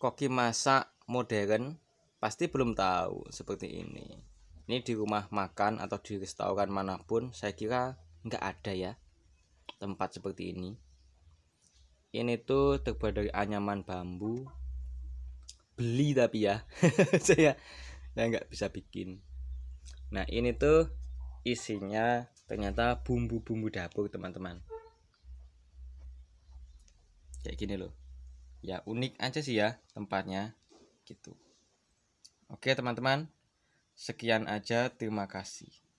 koki masak modern pasti belum tahu seperti ini. Ini di rumah makan atau di restoran manapun saya kira nggak ada ya tempat seperti ini. Ini tuh terbuat dari anyaman bambu. Beli tapi ya saya saya nggak bisa bikin. Nah ini tuh isinya ternyata bumbu-bumbu dapur teman-teman kayak gini loh ya unik aja sih ya tempatnya gitu oke teman-teman sekian aja terima kasih